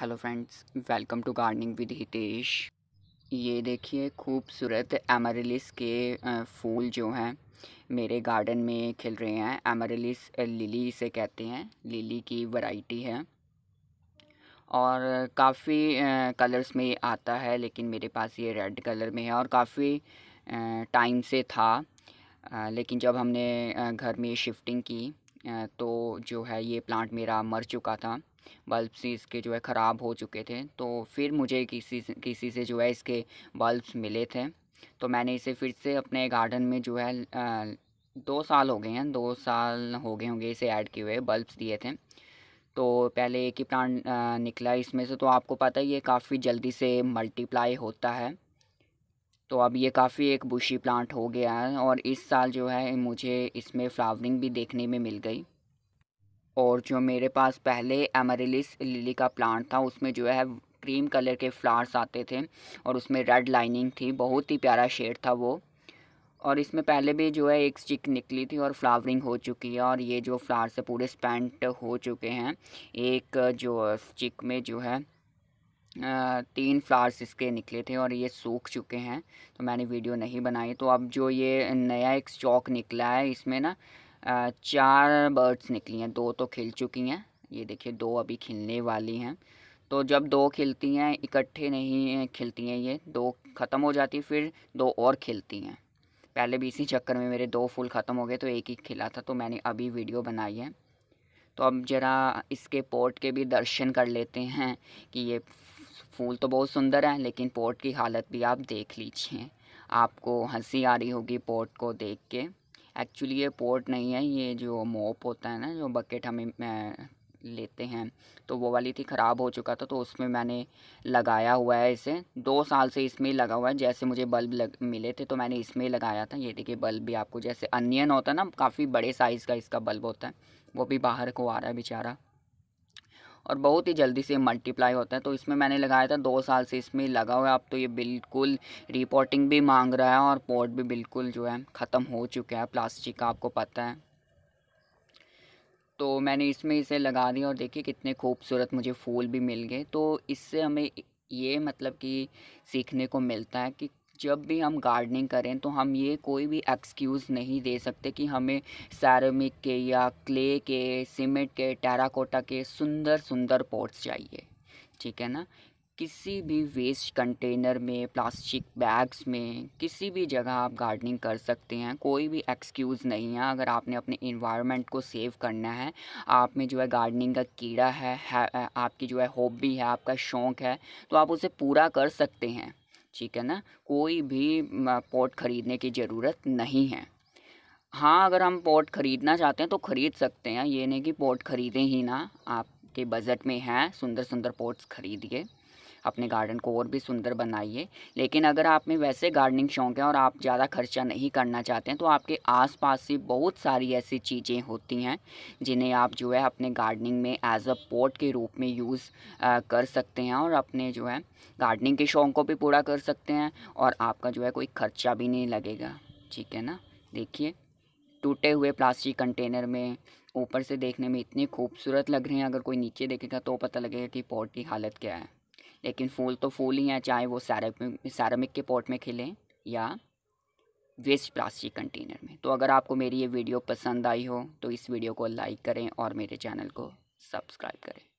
hello friends welcome to gardening with Hitesh ये देखिए खूबसूरत एमरलिस के फूल जो हैं मेरे गार्डन में खिल रहे हैं एमरलिस लिली इसे कहते हैं लिली की वैरायटी है और काफ़ी कलर्स में आता है लेकिन मेरे पास ये रेड कलर में है और काफ़ी टाइम से था लेकिन जब हमने घर में शिफ्टिंग की तो जो है ये प्लांट मेरा मर चुका था बल्ब्स इसके जो है ख़राब हो चुके थे तो फिर मुझे किसी किसी से जो है इसके बल्ब्स मिले थे तो मैंने इसे फिर से अपने गार्डन में जो है दो साल हो गए हैं दो साल हो गए होंगे इसे ऐड किए हुए बल्ब्स दिए थे तो पहले एक ही प्लांट निकला इसमें से तो आपको पता ही ये काफ़ी जल्दी से मल्टीप्लाई होता है तो अब ये काफ़ी एक बुशी प्लांट हो गया है और इस साल जो है मुझे इसमें फ्लावरिंग भी देखने में मिल गई और जो मेरे पास पहले एमरेलिस लिली का प्लांट था उसमें जो है क्रीम कलर के फ्लावर्स आते थे और उसमें रेड लाइनिंग थी बहुत ही प्यारा शेड था वो और इसमें पहले भी जो है एक स्टिक निकली थी और फ्लावरिंग हो चुकी है और ये जो फ्लावर से पूरे स्पेंट हो चुके हैं एक जो स्टिक में जो है तीन फ्लावर्स इसके निकले थे और ये सूख चुके हैं तो मैंने वीडियो नहीं बनाई तो अब जो ये नया एक स्टॉक निकला है इसमें ना चार बर्ड्स निकली हैं दो तो खिल चुकी हैं ये देखिए दो अभी खिलने वाली हैं तो जब दो खिलती हैं इकट्ठे नहीं खिलती हैं ये दो ख़त्म हो जाती फिर दो और खिलती हैं पहले भी इसी चक्कर में मेरे दो फूल ख़त्म हो गए तो एक ही खिला था तो मैंने अभी वीडियो बनाई है तो अब ज़रा इसके पोर्ट के भी दर्शन कर लेते हैं कि ये फूल तो बहुत सुंदर है लेकिन पोर्ट की हालत भी आप देख लीजिए आपको हंसी आ रही होगी पोर्ट को देख के एक्चुअली ये पोर्ट नहीं है ये जो मोप होता है ना जो बकेट हमें लेते हैं तो वो वाली थी ख़राब हो चुका था तो उसमें मैंने लगाया हुआ है इसे दो साल से इसमें लगा हुआ है जैसे मुझे बल्ब लग मिले थे तो मैंने इसमें लगाया था ये देखिए बल्ब भी आपको जैसे अनियन होता है ना काफ़ी बड़े साइज़ का इसका बल्ब होता है वो भी बाहर को आ रहा है बेचारा और बहुत ही जल्दी से मल्टीप्लाई होता है तो इसमें मैंने लगाया था दो साल से इसमें लगा हुआ है अब तो ये बिल्कुल रिपोर्टिंग भी मांग रहा है और पोर्ट भी बिल्कुल जो है ख़त्म हो चुका है प्लास्टिक का आपको पता है तो मैंने इसमें इसे लगा दिया और देखिए कितने खूबसूरत मुझे फूल भी मिल गए तो इससे हमें ये मतलब कि सीखने को मिलता है कि जब भी हम गार्डनिंग करें तो हम ये कोई भी एक्सक्यूज़ नहीं दे सकते कि हमें सैरमिक के या क्ले के सीमेंट के टेराकोटा के सुंदर सुंदर पॉट्स चाहिए ठीक है ना किसी भी वेस्ट कंटेनर में प्लास्टिक बैग्स में किसी भी जगह आप गार्डनिंग कर सकते हैं कोई भी एक्सक्यूज़ नहीं है अगर आपने अपने इन्वायरमेंट को सेव करना है आप में जो है गार्डनिंग का कीड़ा है, है आपकी जो है हॉबी है आपका शौक़ है तो आप उसे पूरा कर सकते हैं ठीक है ना कोई भी पॉट ख़रीदने की ज़रूरत नहीं है हाँ अगर हम पॉट ख़रीदना चाहते हैं तो ख़रीद सकते हैं ये नहीं कि पॉट ख़रीदें ही ना आपके बजट में है सुंदर सुंदर पॉट्स ख़रीदिए अपने गार्डन को और भी सुंदर बनाइए लेकिन अगर आप में वैसे गार्डनिंग शौक है और आप ज़्यादा खर्चा नहीं करना चाहते हैं तो आपके पास से बहुत सारी ऐसी चीज़ें होती हैं जिन्हें आप जो है अपने गार्डनिंग में एज अ पोर्ट के रूप में यूज़ कर सकते हैं और अपने जो है गार्डनिंग के शौक को भी पूरा कर सकते हैं और आपका जो है कोई खर्चा भी नहीं लगेगा ठीक है ना देखिए टूटे हुए प्लास्टिक कंटेनर में ऊपर से देखने में इतने खूबसूरत लग रहे हैं अगर कोई नीचे देखेगा तो पता लगेगा कि पॉट की हालत क्या है लेकिन फूल तो फूल ही हैं चाहे वो सैरमिक सैरमिक के पॉट में खिलें या वेस्ट प्लास्टिक कंटेनर में तो अगर आपको मेरी ये वीडियो पसंद आई हो तो इस वीडियो को लाइक करें और मेरे चैनल को सब्सक्राइब करें